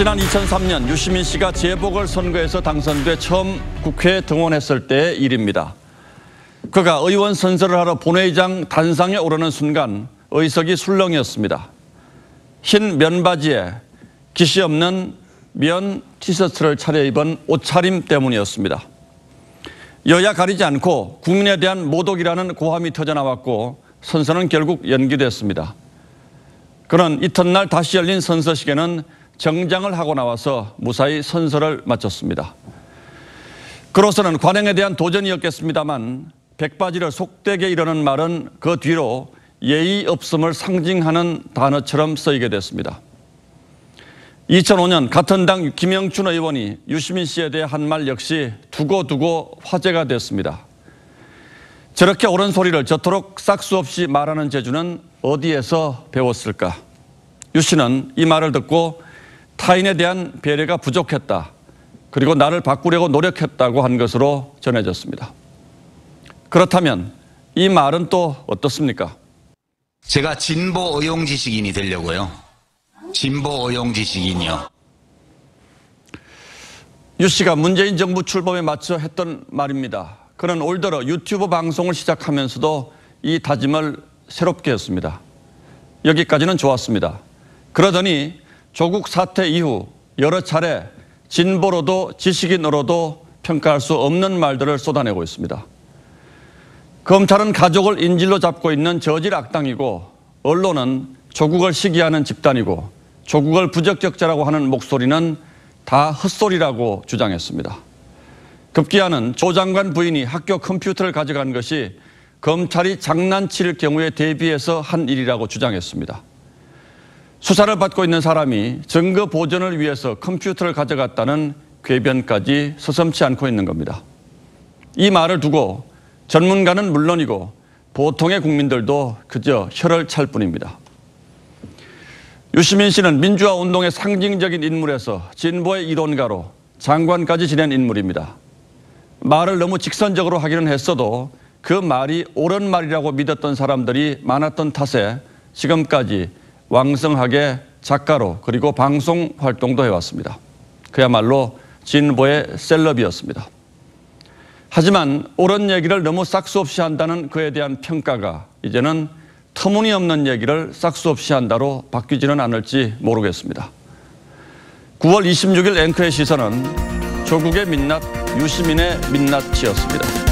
지난 2003년 유시민 씨가 재보궐선거에서 당선돼 처음 국회에 등원했을 때의 일입니다. 그가 의원 선서를 하러 본회의장 단상에 오르는 순간 의석이 술렁이었습니다. 흰 면바지에 기시 없는 면 티셔츠를 차려입은 옷차림 때문이었습니다. 여야 가리지 않고 국민에 대한 모독이라는 고함이 터져나왔고 선서는 결국 연기됐습니다. 그는 이튿날 다시 열린 선서식에는 정장을 하고 나와서 무사히 선서를 마쳤습니다. 그로서는 관행에 대한 도전이었겠습니다만 백바지를 속되게 이러는 말은 그 뒤로 예의 없음을 상징하는 단어처럼 쓰이게 됐습니다. 2005년 같은 당 김영춘 의원이 유시민 씨에 대해 한 말 역시 두고두고 화제가 됐습니다. 저렇게 옳은 소리를 저토록 싹수 없이 말하는 재주는 어디에서 배웠을까? 유 씨는 이 말을 듣고 타인에 대한 배려가 부족했다. 그리고 나를 바꾸려고 노력했다고 한 것으로 전해졌습니다. 그렇다면 이 말은 또 어떻습니까? 제가 진보 어용 지식인이 되려고요. 진보 어용 지식인이요. 유 씨가 문재인 정부 출범에 맞춰 했던 말입니다. 그는 올더러 유튜브 방송을 시작하면서도 이 다짐을 새롭게 했습니다. 여기까지는 좋았습니다. 그러더니 조국 사태 이후 여러 차례 진보로도 지식인으로도 평가할 수 없는 말들을 쏟아내고 있습니다. 검찰은 가족을 인질로 잡고 있는 저질 악당이고 언론은 조국을 시기하는 집단이고 조국을 부적격자라고 하는 목소리는 다 헛소리라고 주장했습니다. 급기야는 조 장관 부인이 학교 컴퓨터를 가져간 것이 검찰이 장난칠 경우에 대비해서 한 일이라고 주장했습니다. 수사를 받고 있는 사람이 증거 보전을 위해서 컴퓨터를 가져갔다는 궤변까지 서슴치 않고 있는 겁니다. 이 말을 두고 전문가는 물론이고 보통의 국민들도 그저 혀를 찰 뿐입니다. 유시민 씨는 민주화 운동의 상징적인 인물에서 진보의 이론가로 장관까지 지낸 인물입니다. 말을 너무 직선적으로 하기는 했어도 그 말이 옳은 말이라고 믿었던 사람들이 많았던 탓에 지금까지 왕성하게 작가로 그리고 방송 활동도 해왔습니다. 그야말로 진보의 셀럽이었습니다. 하지만 옳은 얘기를 너무 싹수 없이 한다는 그에 대한 평가가 이제는 터무니없는 얘기를 싹수 없이 한다로 바뀌지는 않을지 모르겠습니다. 9월 26일 앵커의 시선은 조국의 민낯, 유시민의 민낯이었습니다.